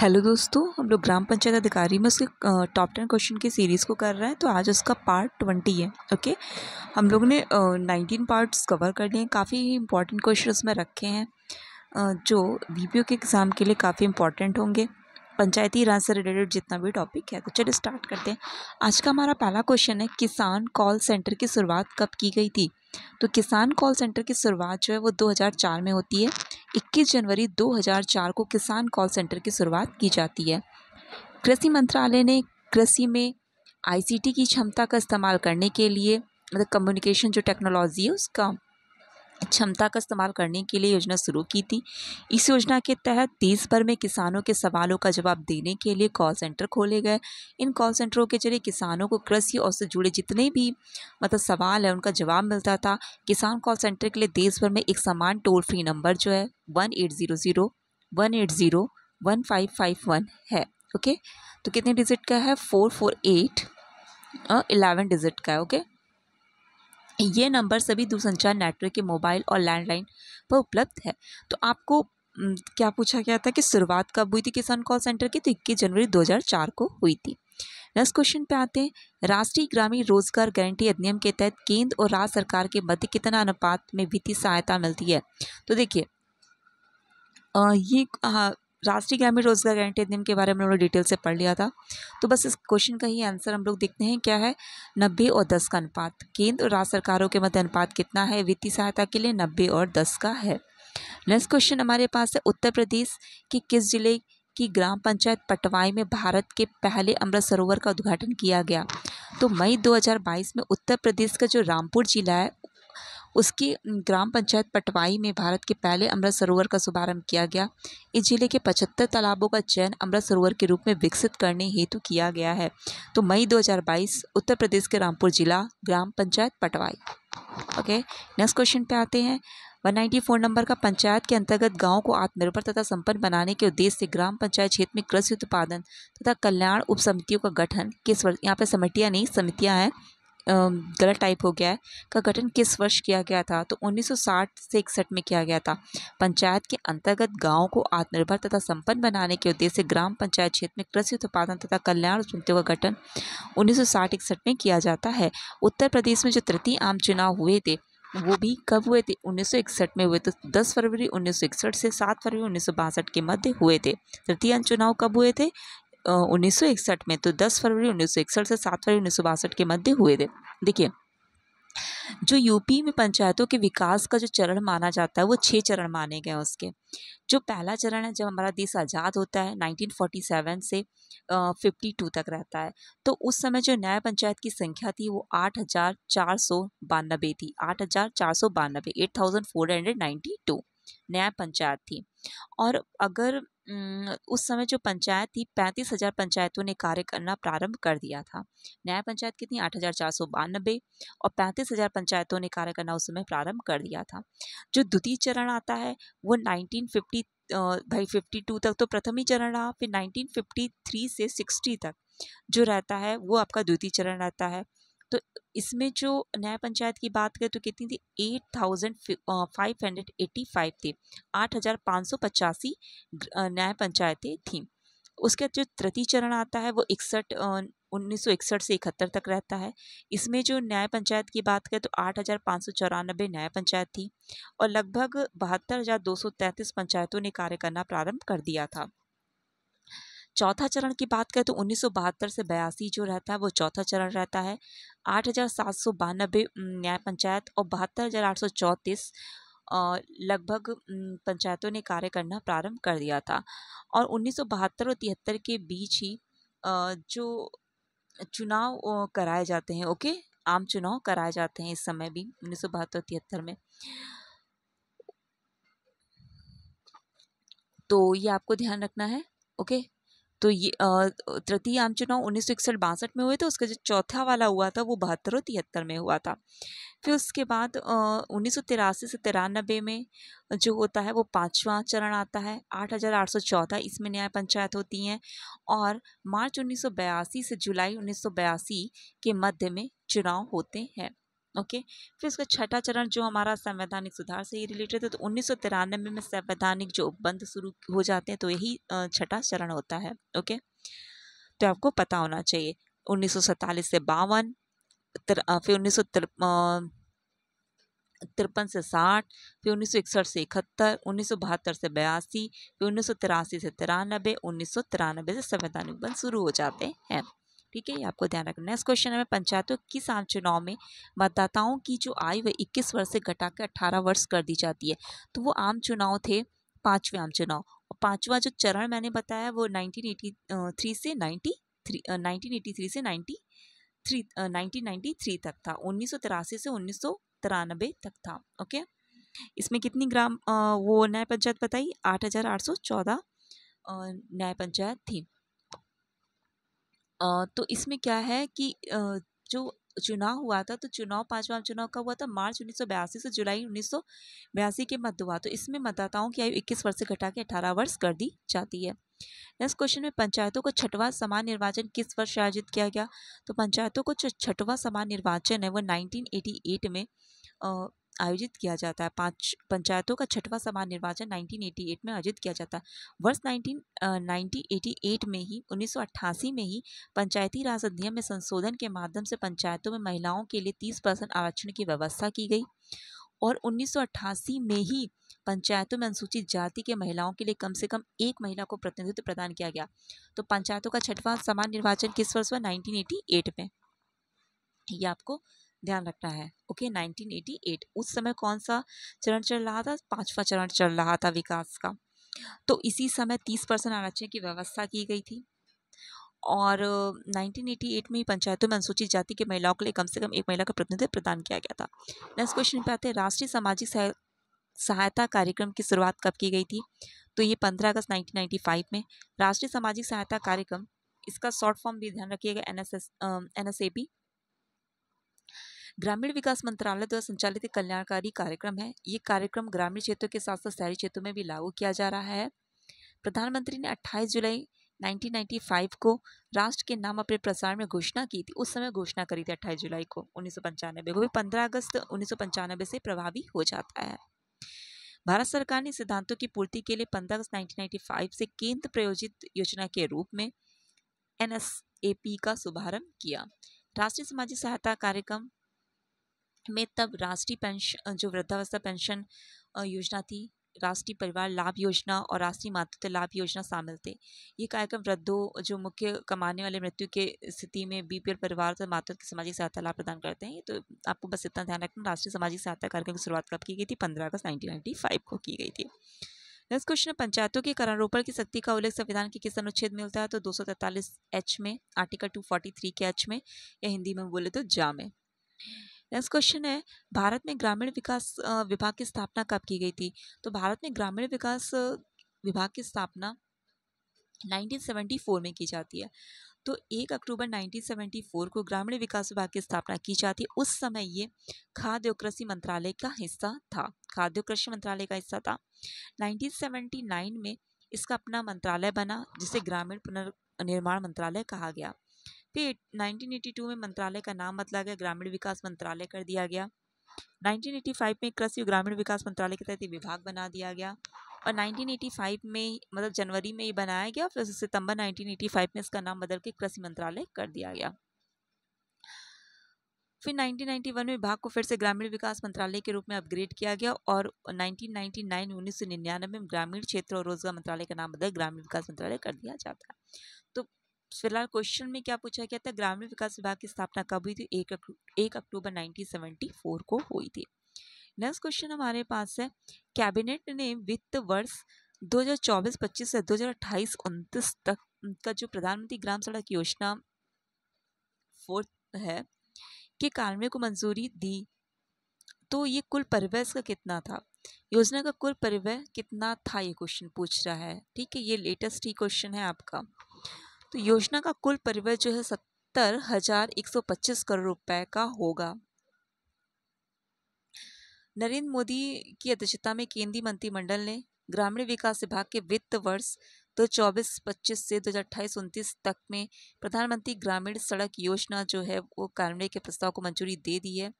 hello दोस्तों हम लोग ग्राम पंचायत अधिकारी में उसके टॉप टेन क्वेश्चन की सीरीज़ को कर रहे हैं तो आज उसका पार्ट ट्वेंटी है ओके हम लोग ने नाइनटीन पार्ट्स कवर कर लिए हैं काफ़ी इंपॉर्टेंट क्वेश्चन उसमें रखे हैं जो वीपीओ के एग्ज़ाम के लिए काफ़ी इंपॉर्टेंट होंगे पंचायती राज से रिलेटेड जितना भी टॉपिक है तो चलिए स्टार्ट करते हैं आज का हमारा पहला क्वेश्चन है किसान कॉल सेंटर की शुरुआत कब की गई थी तो किसान कॉल सेंटर की शुरुआत जो है वो 2004 में होती है 21 जनवरी 2004 को किसान कॉल सेंटर की शुरुआत की जाती है कृषि मंत्रालय ने कृषि में आईसीटी की क्षमता का इस्तेमाल करने के लिए मतलब कम्युनिकेशन जो टेक्नोलॉजी है उसका क्षमता का इस्तेमाल करने के लिए योजना शुरू की थी इस योजना के तहत देश भर में किसानों के सवालों का जवाब देने के लिए कॉल सेंटर खोले गए इन कॉल सेंटरों के जरिए किसानों को कृषि और से जुड़े जितने भी मतलब सवाल है उनका जवाब मिलता था किसान कॉल सेंटर के लिए देश भर में एक समान टोल फ्री नंबर जो है one eight zero zero one eight zero one five five one है ओके तो कितने डिजिट का है four four eight eleven digit का है ओके ये नंबर सभी दूरसंचार नेटवर्क के मोबाइल और लैंडलाइन पर उपलब्ध है तो आपको क्या पूछा गया था कि शुरुआत कब हुई थी किसान कॉल सेंटर की तो इक्कीस जनवरी 2004 को हुई थी नेक्स्ट क्वेश्चन पे आते हैं राष्ट्रीय ग्रामीण रोजगार गारंटी अधिनियम के तहत केंद्र और राज्य सरकार के मध्य कितना अनुपात में वित्तीय सहायता मिलती है तो देखिए ये हाँ, राष्ट्रीय ग्रामीण रोजगार गारंटी अधिनियम के बारे में हम लोग डिटेल से पढ़ लिया था तो बस इस क्वेश्चन का ही आंसर हम लोग देखते हैं क्या है नब्बे और दस का अनुपात केंद्र और राज्य सरकारों के मध्य अनुपात कितना है वित्तीय सहायता के लिए नब्बे और दस का है नेक्स्ट क्वेश्चन हमारे पास है उत्तर प्रदेश के किस जिले की ग्राम पंचायत पटवाई में भारत के पहले अमृत सरोवर का उद्घाटन किया गया तो मई 2022 में उत्तर प्रदेश का जो रामपुर जिला है उसकी ग्राम पंचायत पटवाई में भारत के पहले अमृत सरोवर का शुभारंभ किया गया इस जिले के पचहत्तर तालाबों का चयन अमृत सरोवर के रूप में विकसित करने हेतु किया गया है तो मई 2022 उत्तर प्रदेश के रामपुर जिला ग्राम panchayat Patwai okay next question पे आते हैं 194 नंबर का पंचायत के अंतर्गत गांव को आत्मनिर्भर तथा संपन्न बनाने के उद्देश्य से ग्राम पंचायत क्षेत्र में कृषि उत्पादन तथा कल्याण उप समितियों का गठन किस वर्ष यहाँ पे समितियाँ नहीं समितियाँ हैं गलत टाइप हो गया है का गठन किस वर्ष किया गया था तो 1960 से इकसठ में किया गया था पंचायत के अंतर्गत गाँव को आत्मनिर्भर तथा संपन्न बनाने के उद्देश्य ग्राम पंचायत क्षेत्र में कृषि उत्पादन तथा कल्याण समितियों का गठन उन्नीस सौ में किया जाता है उत्तर प्रदेश में जो तृतीय आम चुनाव हुए थे वो भी कब हुए थे 1961 में हुए तो 10 फरवरी 1961 से 7 फरवरी उन्नीस के मध्य हुए थे तृतीय चुनाव कब हुए थे उन्नीस में तो 10 फरवरी उन्नीस से 7 फरवरी उन्नीस के मध्य हुए थे देखिए जो यूपी में पंचायतों के विकास का जो चरण माना जाता है वो छः चरण माने गए हैं उसके जो पहला चरण है जब हमारा देश आज़ाद होता है 1947 से फिफ्टी टू तक रहता है तो उस समय जो नया पंचायत की संख्या थी वो आठ हज़ार चार सौ बानबे थी आठ हज़ार चार सौ बानबे eight thousand four hundred ninety two नया पंचायत थी और अगर उस समय जो पंचायत थी पैंतीस हज़ार पंचायतों ने कार्य करना प्रारंभ कर दिया था न्याय पंचायत कितनी आठ हज़ार चार सौ बानबे और पैंतीस हज़ार पंचायतों ने कार्य करना उस समय प्रारंभ कर दिया था जो द्वितीय चरण आता है वो नाइनटीन फिफ्टी भाई फिफ्टी टू तक तो प्रथम ही चरण रहा फिर नाइनटीन फिफ्टी थ्री से सिक्सटी तक जो रहता है वो आपका द्वितीय चरण रहता है तो इसमें जो न्याय पंचायत की बात करें तो कितनी थी eight thousand five hundred eighty five थे आठ हज़ार पाँच सौ पचासी न्याय पंचायतें थीं उसके जो तृतीय चरण आता है वो इकसठ उन्नीस सौ इकसठ से इकहत्तर तक रहता है इसमें जो न्याय पंचायत की बात करें तो आठ हज़ार पाँच सौ चौरानबे न्याय पंचायत थी और लगभग बहत्तर हज़ार दो सौ तैंतीस पंचायतों ने कार्य करना प्रारंभ कर दिया था चौथा चरण की बात करें तो उन्नीस से बयासी जो रहता है वो चौथा चरण रहता है आठ न्याय पंचायत और बहत्तर लगभग पंचायतों ने कार्य करना प्रारंभ कर दिया था और उन्नीस और तिहत्तर के बीच ही जो चुनाव कराए जाते हैं ओके आम चुनाव कराए जाते हैं इस समय भी उन्नीस सौ बहत्तर तिहत्तर में तो ये आपको ध्यान रखना है ओके तो ये तृतीय आम चुनाव उन्नीस सौ इकसठ बासठ में हुए थे उसका जो चौथा वाला हुआ था वो बहत्तर और तिहत्तर में हुआ था फिर उसके बाद उन्नीस सौ तिरासी से तिरानबे में जो होता है वो पाँचवा चरण आता है आठ हज़ार आठ सौ चौदह इसमें न्याय पंचायत होती हैं और मार्च उन्नीस सौ बयासी से जुलाई उन्नीस सौ बयासी के मध्य में चुनाव होते हैं ओके फिर इसका छठा चरण जो हमारा संवैधानिक सुधार से ही रिलेटेड है तो उन्नीस सौ में संवैधानिक जो उपबंध शुरू हो जाते हैं तो यही छठा चरण होता है ओके तो आपको पता होना चाहिए उन्नीस सौ सैंतालीस से बावन फिर उन्नीस सौ तिरपन से साठ फिर उन्नीस सौ इकसठ से इकहत्तर उन्नीस सौ बहत्तर से बयासी फिर उन्नीस सौ तिरासी से तिरानबे उन्नीस सौ तिरानबे से संवैधानिक बंद शुरू हो जाते हैं ठीक है ये आपको ध्यान रखना नेक्स्ट क्वेश्चन है पंचायतों किस आम चुनाव में मतदाताओं की जो आयु वह इक्कीस वर्ष से घटाकर अट्ठारह वर्ष कर दी जाती है तो वो आम चुनाव थे पाँचवें आम चुनाव और पाँचवा जो चरण मैंने बताया वो नाइनटीन एटी थ्री से ninety three nineteen eighty three से ninety three nineteen ninety three तक था उन्नीस सौ तिरासी से उन्नीस सौ तिरानबे तक था ओके इसमें कितनी ग्राम वो न्याय पंचायत बताई आठ हज़ार आठ सौ चौदह न्याय पंचायत थी तो इसमें क्या है कि जो चुनाव हुआ था तो चुनाव पांचवा चुनाव कब हुआ था मार्च उन्नीस से जुलाई उन्नीस के मध्य हुआ तो इसमें मतदाताओं की आयु 21 वर्ष से घटा के अठारह वर्ष कर दी जाती है नेक्स्ट क्वेश्चन में पंचायतों को छठवां समान निर्वाचन किस वर्ष आयोजित किया गया तो पंचायतों को जो छठवां समान निर्वाचन है वो 1988 में आयोजित किया जाता है पांच पंचायतों का छठवां समान निर्वाचन 1988 में आयोजित किया जाता है वर्ष 19 1988 में ही 1988 में ही पंचायती राज अधिनियम में संशोधन के माध्यम से पंचायतों में महिलाओं के लिए 30 परसेंट आरक्षण की व्यवस्था की गई और 1988 में ही पंचायतों में अनुसूचित जाति के महिलाओं के लिए कम से कम एक महिला को प्रतिनिधित्व प्रदान किया गया तो पंचायतों का छठवां समान निर्वाचन किस वर्ष हुआ 1988 में ये आपको ध्यान रखना है ओके okay, 1988 उस समय कौन सा चरण चल रहा था पांचवा चरण चल रहा था विकास का तो इसी समय तीस परसेंट आरक्षण की व्यवस्था की गई थी और 1988 में ही पंचायतों में अनुसूचित जाति की महिलाओं के लिए कम से कम एक महिला का प्रतिनिधित्व प्रदान किया गया था नेक्स्ट क्वेश्चन पे आते हैं राष्ट्रीय सामाजिक सहायता कार्यक्रम की शुरुआत कब की गई थी तो ये पंद्रह अगस्त नाइनटीन में राष्ट्रीय सामाजिक सहायता कार्यक्रम इसका शॉर्ट फॉर्म भी ध्यान रखिएगा N S S N S A P ग्रामीण विकास मंत्रालय द्वारा संचालित एक कल्याणकारी कार्यक्रम है ये कार्यक्रम ग्रामीण क्षेत्रों के साथ साथ शहरी क्षेत्रों में भी लागू किया जा रहा है प्रधानमंत्री ने 28 जुलाई 1995 को राष्ट्र के नाम अपने प्रसारण में घोषणा की थी उस समय घोषणा करी थी अट्ठाईस जुलाई को उन्नीस को भी पंद्रह अगस्त उन्नीस से प्रभावी हो जाता है भारत सरकार ने सिद्धांतों की पूर्ति के लिए 15 अगस्त 1995 से केंद्र प्रायोजित योजना के रूप में एन का शुभारंभ किया राष्ट्रीय सामाजिक सहायता कार्यक्रम में तब राष्ट्रीय पेंशन जो वृद्धावस्था पेंशन योजना थी राष्ट्रीय परिवार लाभ योजना और राष्ट्रीय मातृत्व लाभ योजना शामिल थे ये कार्यक्रम वृद्धों जो मुख्य कमाने वाले मृत्यु के स्थिति में बीपीएल परिवार से मातृत्व की सामाजिक सहायता लाभ प्रदान करते हैं तो आपको बस इतना ध्यान रखना राष्ट्रीय सामाजिक सहायता कार्यक्रम की शुरुआत कब की गई थी पंद्रह अगस्त नाइनटीन को की गई थी नेक्स्ट क्वेश्चन पंचायतों के करारोपण की शक्ति का उल्लेख संविधान के किस अनुच्छेद में मिलता है तो दो एच में आर्टिकल टू के एच में या हिंदी में बोले तो जा में नेक्स्ट क्वेश्चन है भारत में ग्रामीण विकास विभाग की स्थापना कब की गई थी तो भारत में ग्रामीण विकास विभाग की स्थापना 1974 में की जाती है तो एक अक्टूबर 1974 को ग्रामीण विकास विभाग की स्थापना की जाती है उस समय ये खाद्य और कृषि मंत्रालय का हिस्सा था खाद्य और कृषि मंत्रालय का हिस्सा था 1979 में इसका अपना मंत्रालय बना जिसे ग्रामीण पुनर्निर्माण मंत्रालय कहा गया फिर 1982 में मंत्रालय का नाम बदला गया ग्रामीण विकास मंत्रालय कर दिया गया 1985 में कृषि ग्रामीण विकास मंत्रालय के तहत विभाग बना दिया गया और 1985 में मतलब जनवरी में ये बनाया गया फिर सितंबर 1985 में इसका नाम बदल के कृषि मंत्रालय कर दिया गया फिर 1991 में विभाग को फिर से ग्रामीण विकास मंत्रालय के रूप में अपग्रेड किया गया और 1999 उन्नीस में ग्रामीण क्षेत्र और रोजगार मंत्रालय का नाम बदल ग्रामीण विकास मंत्रालय कर दिया जाता है तो फिलहाल क्वेश्चन में क्या पूछा गया था ग्रामीण विकास विभाग की स्थापना कब हुई थी एक एक अक्टूबर 1974 को हुई थी नेक्स्ट क्वेश्चन हमारे पास है कैबिनेट ने वित्त वर्ष 2024-25 से 2028-29 तक का जो प्रधानमंत्री ग्राम सड़क योजना फोर्थ है के कार्य को मंजूरी दी तो ये कुल परिव्यय इसका कितना था योजना का कुल परिव्यय कितना था ये क्वेश्चन पूछ रहा है ठीक है ये लेटेस्ट ही क्वेश्चन है आपका तो योजना का कुल परिव्यय जो है सत्तर हजार एक सौ पच्चीस करोड़ रुपए का होगा नरेंद्र मोदी की अध्यक्षता में केंद्रीय मंत्रिमंडल ने ग्रामीण विकास विभाग के वित्त वर्ष दो चौबीस पच्चीस से दो हज़ार अट्ठाईस उनतीस तक में प्रधानमंत्री ग्रामीण सड़क योजना जो है वो कार्य के प्रस्ताव को मंजूरी दे दी है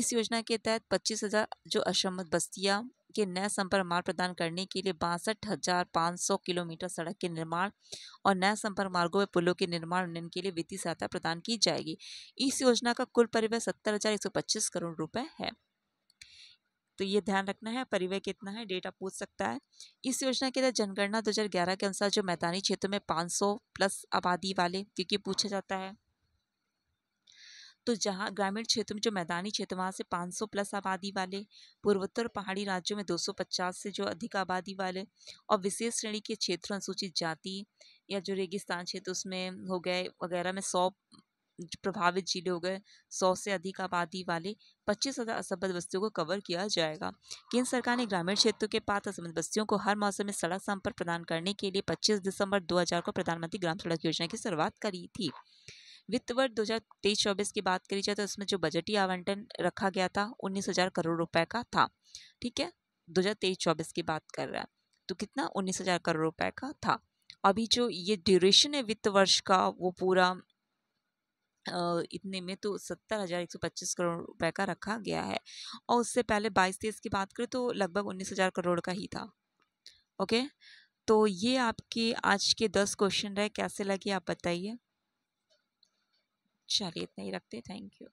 इस योजना के तहत पच्चीस हज़ार जो अशमत बस्तियां के नए संपर्क मार्ग प्रदान करने के लिए बासठ हजार पाँच सौ किलोमीटर सड़क के निर्माण और नए संपर्क मार्गों में पुलों के निर्माण उन्नयन के लिए वित्तीय सहायता प्रदान की जाएगी इस योजना का कुल परिवह सत्तर हजार एक सौ पच्चीस करोड़ रुपए है तो ये ध्यान रखना है परिवह कितना है डेटा पूछ सकता है इस योजना के तहत जनगणना 2011 के अनुसार जो मैदानी क्षेत्र में 500 प्लस आबादी वाले क्योंकि पूछा जाता है तो जहाँ ग्रामीण क्षेत्र में जो मैदानी क्षेत्र वहाँ से पाँच सौ प्लस आबादी वाले पूर्वोत्तर पहाड़ी राज्यों में दो सौ पचास से जो अधिक आबादी वाले और विशेष श्रेणी के क्षेत्र अनुसूचित जाति या जो रेगिस्तान क्षेत्र उसमें हो गए वगैरह में सौ प्रभावित जिले हो गए सौ से अधिक आबादी वाले पच्चीस हज़ार असंबद्ध बस्तियों को कवर किया जाएगा केंद्र सरकार ने ग्रामीण क्षेत्रों के पास असंबद्ध बस्तियों को हर मौसम में सड़क संपर्क प्रदान करने के लिए पच्चीस दिसंबर दो हज़ार को प्रधानमंत्री ग्राम सड़क योजना की शुरुआत करी थी वित्त वर्ष दो हज़ार तेईस चौबीस की बात करी जाए तो इसमें जो बजटीय आवंटन रखा गया था उन्नीस हज़ार करोड़ रुपए का था ठीक है दो हज़ार तेईस चौबीस की बात कर रहा है तो कितना उन्नीस हज़ार करोड़ रुपए का था अभी जो ये ड्यूरेशन है वित्त वर्ष का वो पूरा इतने में तो सत्तर हज़ार एक सौ पच्चीस करोड़ रुपए का रखा गया है और उससे पहले बाईस तेईस की बात करें तो लगभग उन्नीस हज़ार करोड़ का ही था ओके तो ये आपके आज के दस क्वेश्चन रहे कैसे लगे आप बताइए चलिए इतना ही रखते थैंक यू